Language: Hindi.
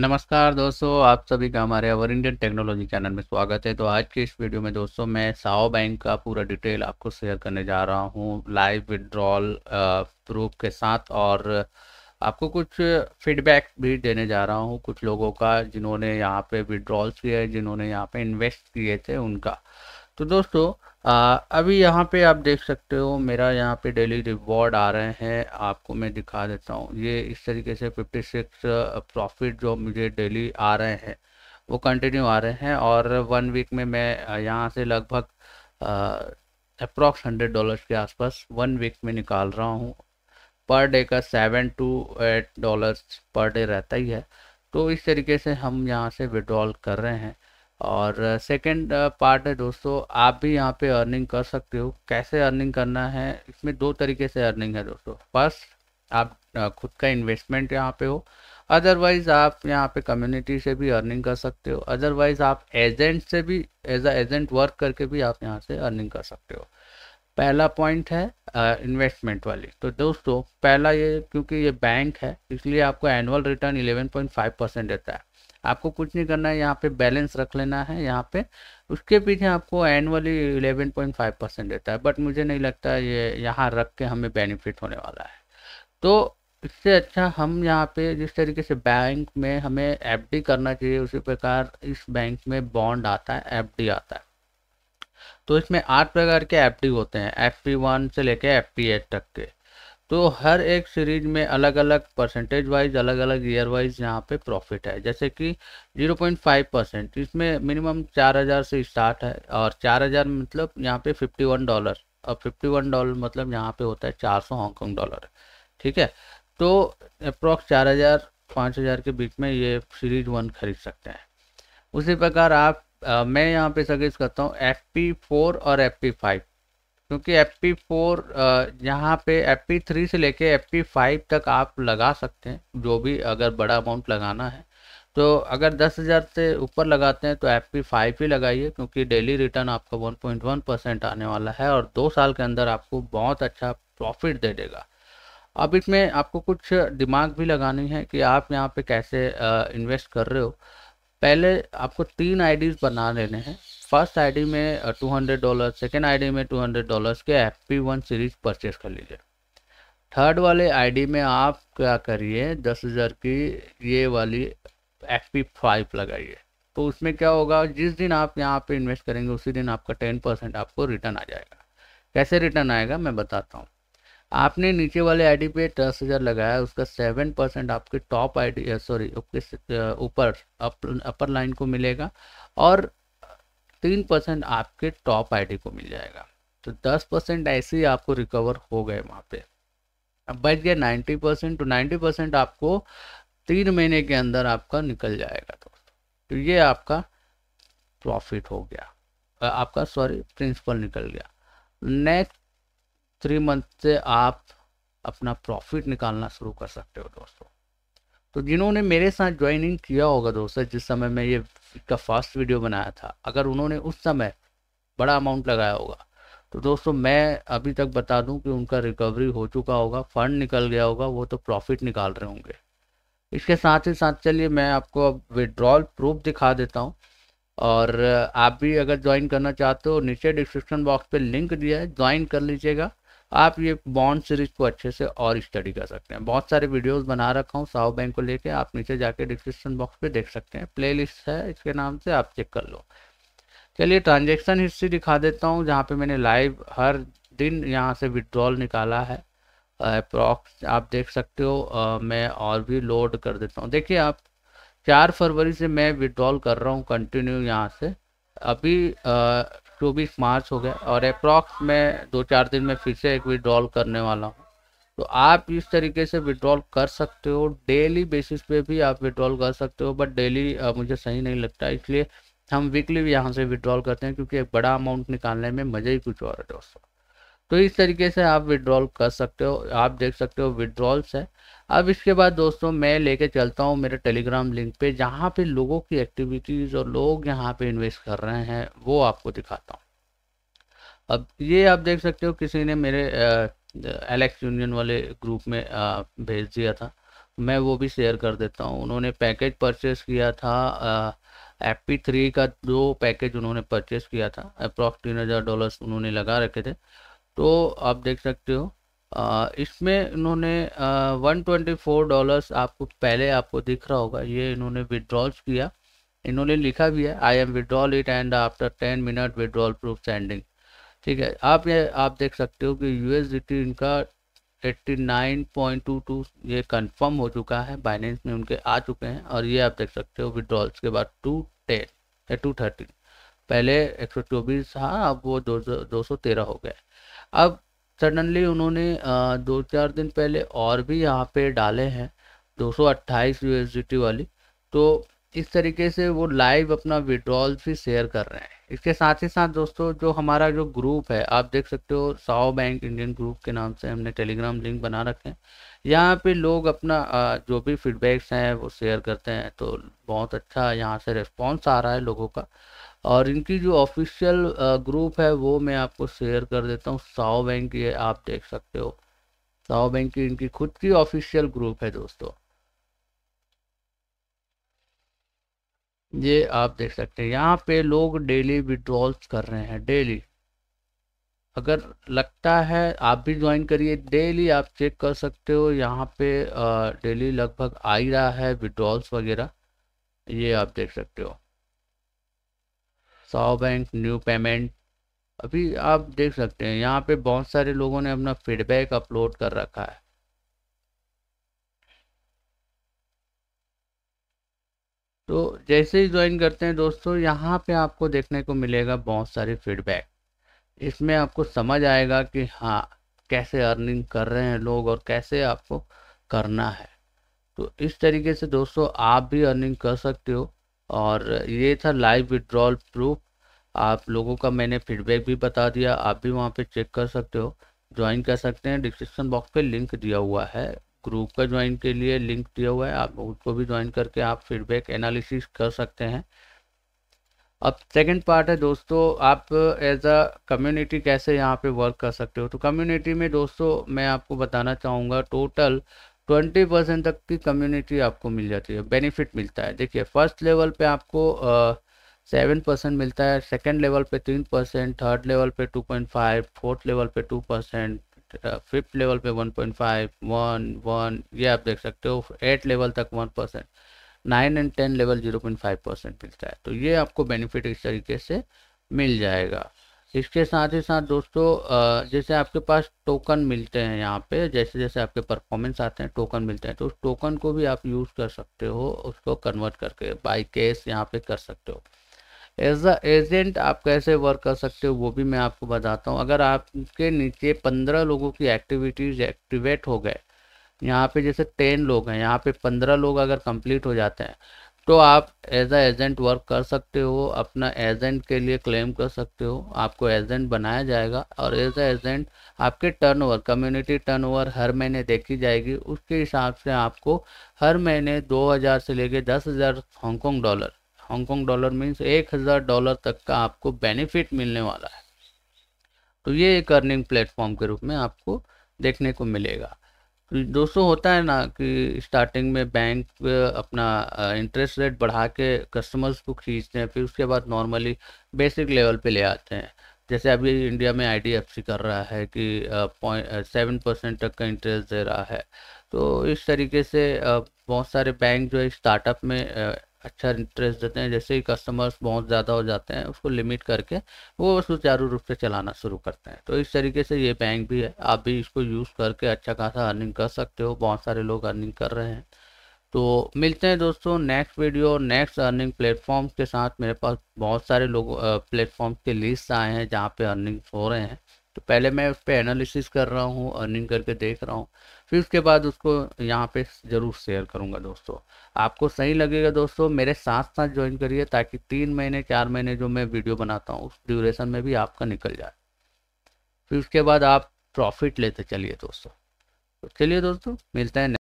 नमस्कार दोस्तों आप सभी का हमारे अवर इंडियन टेक्नोलॉजी चैनल में स्वागत है तो आज के इस वीडियो में दोस्तों मैं साओ बैंक का पूरा डिटेल आपको शेयर करने जा रहा हूँ लाइव विड्रॉल प्रूफ के साथ और आपको कुछ फीडबैक भी देने जा रहा हूँ कुछ लोगों का जिन्होंने यहाँ पे विड्रॉल्स किए जिन्होंने यहाँ पर इन्वेस्ट किए थे उनका तो दोस्तों आ, अभी यहाँ पे आप देख सकते हो मेरा यहाँ पे डेली रिवॉर्ड आ रहे हैं आपको मैं दिखा देता हूँ ये इस तरीके से 56 प्रॉफिट जो मुझे डेली आ रहे हैं वो कंटिन्यू आ रहे हैं और वन वीक में मैं यहाँ से लगभग अप्रॉक्स हंड्रेड डॉलर्स के आसपास वन वीक में निकाल रहा हूँ पर डे का seven to eight dollars per day रहता ही है तो इस तरीके से हम यहाँ से विड्रॉल कर रहे हैं और सेकंड पार्ट है दोस्तों आप भी यहाँ पे अर्निंग कर सकते हो कैसे अर्निंग करना है इसमें दो तरीके से अर्निंग है दोस्तों फर्स्ट आप खुद का इन्वेस्टमेंट यहाँ पे हो अदरवाइज आप यहाँ पे कम्युनिटी से भी अर्निंग कर सकते हो अदरवाइज आप एजेंट से भी एज अ एजेंट वर्क करके भी आप यहाँ से अर्निंग कर सकते हो पहला पॉइंट है इन्वेस्टमेंट वाली तो दोस्तों पहला ये क्योंकि ये बैंक है इसलिए आपको एनुअल रिटर्न 11.5 परसेंट देता है आपको कुछ नहीं करना है यहाँ पे बैलेंस रख लेना है यहाँ पे उसके पीछे आपको एनुअली 11.5 परसेंट देता है बट मुझे नहीं लगता ये यहाँ रख के हमें बेनिफिट होने वाला है तो इससे अच्छा हम यहाँ पे जिस तरीके से बैंक में हमें एफ करना चाहिए उसी प्रकार इस बैंक में बॉन्ड आता है एफ आता है तो इसमें आठ प्रकार के एफ होते हैं एफ वन से लेके एफ तक के तो हर एक सीरीज में अलग अलग परसेंटेज वाइज अलग अलग ईयर वाइज यहाँ पे प्रॉफिट है जैसे कि 0.5 परसेंट इसमें मिनिमम 4000 से स्टार्ट है और 4000 मतलब यहाँ पे 51 डॉलर और 51 डॉलर मतलब यहाँ पे होता है 400 हांगकॉन्ग डॉलर ठीक है तो अप्रॉक्स 4000 5000 के बीच में ये सीरीज वन खरीद सकते हैं उसी प्रकार आप आ, मैं यहाँ पे सजेस्ट करता हूँ एफ पी फोर और एफ पी फाइव क्योंकि एफ पी फोर यहाँ पे एफ पी थ्री से लेके एफ पी फाइव तक आप लगा सकते हैं जो भी अगर बड़ा अमाउंट लगाना है तो अगर दस हज़ार से ऊपर लगाते हैं तो एफ पी फाइव ही लगाइए क्योंकि डेली रिटर्न आपका वन पॉइंट वन परसेंट आने वाला है और दो साल के अंदर आपको बहुत अच्छा प्रॉफिट दे देगा अब इसमें आपको कुछ दिमाग भी लगानी है कि आप यहाँ पे कैसे इन्वेस्ट कर रहे हो पहले आपको तीन आईडीज़ बना लेने हैं फर्स्ट आईडी में two hundred dollar second ID में टू हंड्रेड डॉलर्स के F P one series purchase कर लीजिए थर्ड वाले आईडी में आप क्या करिए दस हज़ार की ये वाली एफ पी फाइव लगाइए तो उसमें क्या होगा जिस दिन आप यहाँ पे इन्वेस्ट करेंगे उसी दिन आपका टेन परसेंट आपको रिटर्न आ जाएगा कैसे रिटर्न आएगा मैं बताता हूँ आपने नीचे वाले आईडी पे दस हज़ार लगाया उसका सेवन परसेंट आपके टॉप आईडी सॉरी ऊपर अपर लाइन को मिलेगा और तीन परसेंट आपके टॉप आईडी को मिल जाएगा तो दस परसेंट ऐसे ही आपको रिकवर हो गए वहाँ पे अब बच गया नाइन्टी परसेंट तो नाइन्टी परसेंट आपको तीन महीने के अंदर आपका निकल जाएगा दोस्तों तो ये आपका प्रॉफिट हो गया आपका सॉरी प्रिंसिपल निकल गया नेक्स्ट थ्री मंथ से आप अपना प्रॉफिट निकालना शुरू कर सकते हो दोस्तों तो जिन्होंने मेरे साथ ज्वाइनिंग किया होगा दोस्तों जिस समय मैं ये इसका फर्स्ट वीडियो बनाया था अगर उन्होंने उस समय बड़ा अमाउंट लगाया होगा तो दोस्तों मैं अभी तक बता दूं कि उनका रिकवरी हो चुका होगा फंड निकल गया होगा वो तो प्रॉफिट निकाल रहे होंगे इसके साथ ही साथ चलिए मैं आपको अब विड्रॉल प्रूफ दिखा देता हूँ और आप भी अगर ज्वाइन करना चाहते हो नीचे डिस्क्रिप्शन बॉक्स पे लिंक दिया है ज्वाइन कर लीजिएगा आप ये बॉन्ड सीरीज को अच्छे से और स्टडी कर सकते हैं बहुत सारे वीडियोस बना रखा हूँ साहु बैंक को लेके आप नीचे जाके डिस्क्रिप्शन बॉक्स पे देख सकते हैं प्लेलिस्ट है इसके नाम से आप चेक कर लो चलिए ट्रांजेक्शन हिस्ट्री दिखा देता हूँ जहाँ पे मैंने लाइव हर दिन यहाँ से विड्रॉल निकाला है अप्रॉक्स आप देख सकते हो आ, मैं और भी लोड कर देता हूँ देखिए आप चार फरवरी से मैं विड्रॉल कर रहा हूँ कंटिन्यू यहाँ से अभी चौबीस मार्च हो गया और अप्रॉक्स में दो चार दिन में फिर से एक विड्रॉल करने वाला हूँ तो आप इस तरीके से विड्रॉल कर सकते हो डेली बेसिस पे भी आप विड्रॉल कर सकते हो बट डेली मुझे सही नहीं लगता इसलिए हम वीकली भी यहाँ से विड्रॉल करते हैं क्योंकि एक बड़ा अमाउंट निकालने में मज़ा ही कुछ और है दोस्तों तो इस तरीके से आप विड्रॉल कर सकते हो आप देख सकते हो विड्रॉल्स है अब इसके बाद दोस्तों मैं लेके चलता हूँ मेरे टेलीग्राम लिंक पे जहाँ पे लोगों की एक्टिविटीज़ और लोग यहाँ पे इन्वेस्ट कर रहे हैं वो आपको दिखाता हूँ अब ये आप देख सकते हो किसी ने मेरे एलेक्स यूनियन वाले ग्रुप में आ, भेज दिया था मैं वो भी शेयर कर देता हूँ उन्होंने पैकेज परचेस किया था एप पी थ्री का दो पैकेज उन्होंने परचेस किया था अप्रॉक्स तीन हज़ार डॉलर्स उन्होंने लगा रखे थे तो आप देख सकते हो इसमें इन्होंने वन ट्वेंटी फोर डॉलर्स आपको पहले आपको दिख रहा होगा ये इन्होंने विड्रॉल्स किया इन्होंने लिखा भी है I am withdrawal it and after ten minute withdrawal proof sending ठीक है आप ये आप देख सकते हो कि टी इनका 89.22 ये कंफर्म हो चुका है बाइनेंस में उनके आ चुके हैं और ये आप देख सकते हो विड्रॉल्स के बाद टू टेन टू थर्टीन पहले एक सौ चौबीस था हाँ, अब वो दो सौ तेरह हो गया अब सडनली उन्होंने दो चार दिन पहले और भी यहाँ पे डाले हैं 228 यूएसडीटी वाली तो इस तरीके से वो लाइव अपना विड्रॉल भी शेयर कर रहे हैं इसके साथ ही साथ दोस्तों जो हमारा जो ग्रुप है आप देख सकते हो साओ बैंक इंडियन ग्रुप के नाम से हमने टेलीग्राम लिंक बना रखे हैं यहाँ पे लोग अपना जो भी फीडबैक्स हैं वो शेयर करते हैं तो बहुत अच्छा यहाँ से रिस्पॉन्स आ रहा है लोगों का और इनकी जो ऑफिशियल ग्रुप है वो मैं आपको शेयर कर देता हूँ साओ बैंक ये आप देख सकते हो साओ बैंक की इनकी खुद की ऑफिशियल ग्रुप है दोस्तों ये आप देख सकते हैं यहाँ पे लोग डेली विड्रॉल्स कर रहे हैं डेली अगर लगता है आप भी ज्वाइन करिए डेली आप चेक कर सकते हो यहाँ पे डेली लगभग आ ही रहा है विड्रॉल्स वगैरह ये आप देख सकते हो साव बैंक न्यू पेमेंट अभी आप देख सकते हैं यहाँ पे बहुत सारे लोगों ने अपना फीडबैक अपलोड कर रखा है तो जैसे ही ज्वाइन करते हैं दोस्तों यहाँ पे आपको देखने को मिलेगा बहुत सारे फीडबैक इसमें आपको समझ आएगा कि हाँ कैसे अर्निंग कर रहे हैं लोग और कैसे आपको करना है तो इस तरीके से दोस्तों आप भी अर्निंग कर सकते हो और ये था लाइव विड्रॉल प्रूफ आप लोगों का मैंने फीडबैक भी बता दिया आप भी वहाँ पे चेक कर सकते हो ज्वाइन कर सकते हैं डिस्क्रिप्शन बॉक्स पे लिंक दिया हुआ है ग्रुप का ज्वाइन के लिए लिंक दिया हुआ है आप उसको भी ज्वाइन करके आप फीडबैक एनालिसिस कर सकते हैं अब सेकंड पार्ट है दोस्तों आप एज अ कम्युनिटी कैसे यहाँ पे वर्क कर सकते हो तो कम्युनिटी में दोस्तों मैं आपको बताना चाहूँगा टोटल ट्वेंटी परसेंट तक की कम्युनिटी आपको मिल जाती है बेनिफिट मिलता है देखिए फर्स्ट लेवल पे आपको सेवन परसेंट मिलता है सेकेंड लेवल पे तीन परसेंट थर्ड लेवल पे two point five fourth level पे टू परसेंट फिफ्थ लेवल पे one point five one one ये आप देख सकते हो एट लेवल तक one percent nine and ten level zero point five percent मिलता है तो ये आपको बेनिफिट इस तरीके से मिल जाएगा इसके साथ ही साथ दोस्तों जैसे आपके पास टोकन मिलते हैं यहाँ पे जैसे जैसे आपके परफॉर्मेंस आते हैं टोकन मिलते हैं तो उस टोकन को भी आप यूज़ कर सकते हो उसको कन्वर्ट करके बाई कैश यहाँ पे कर सकते हो एज अ एजेंट आप कैसे वर्क कर सकते हो वो भी मैं आपको बताता हूँ अगर आपके नीचे पंद्रह लोगों की एक्टिविटीज़ एक्टिवेट हो गए यहाँ पे जैसे टेन लोग हैं यहाँ पे पंद्रह लोग अगर कंप्लीट हो जाते हैं तो आप एज आ एजेंट वर्क कर सकते हो अपना एजेंट के लिए क्लेम कर सकते हो आपको एजेंट बनाया जाएगा और एज आ एजेंट आपके टर्नओवर कम्युनिटी टर्नओवर हर महीने देखी जाएगी उसके हिसाब से आपको हर महीने 2000 से लेके 10000 Hong Kong dollar Hong Kong dollar means 1000 dollar तक का आपको बेनिफिट मिलने वाला है तो ये एक अर्निंग प्लेटफॉर्म के रूप में आपको देखने को मिलेगा दोस्तों होता है ना कि स्टार्टिंग में बैंक अपना इंटरेस्ट रेट बढ़ा के कस्टमर्स को खींचते हैं फिर उसके बाद नॉर्मली बेसिक लेवल पे ले आते हैं जैसे अभी इंडिया में आईडीएफसी कर रहा है कि पॉइंट सेवन परसेंट तक का इंटरेस्ट दे रहा है तो इस तरीके से बहुत सारे बैंक जो है स्टार्टअप में अच्छा इंटरेस्ट देते हैं जैसे ही कस्टमर्स बहुत ज़्यादा हो जाते हैं उसको लिमिट करके वो सुचारू रूप से चलाना शुरू करते हैं तो इस तरीके से ये बैंक भी है आप भी इसको यूज़ करके अच्छा खासा अर्निंग कर सकते हो बहुत सारे लोग अर्निंग कर रहे हैं तो मिलते हैं दोस्तों नेक्स्ट वीडियो और नेक्स्ट अर्निंग प्लेटफॉर्म के साथ मेरे पास बहुत सारे लोग प्लेटफॉर्म के लिस्ट आए हैं जहाँ पर अर्निंग्स हो रहे हैं तो पहले मैं उस पर एनालिसिस कर रहा हूँ अर्निंग करके देख रहा हूँ फिर उसके बाद उसको यहाँ पे ज़रूर शेयर करूँगा दोस्तों आपको सही लगेगा दोस्तों मेरे साथ साथ ज्वाइन करिए ताकि तीन महीने चार महीने जो मैं वीडियो बनाता हूँ उस ड्यूरेशन में भी आपका निकल जाए फिर उसके बाद आप प्रॉफिट लेते चलिए दोस्तों तो चलिए दोस्तों मिलते हैं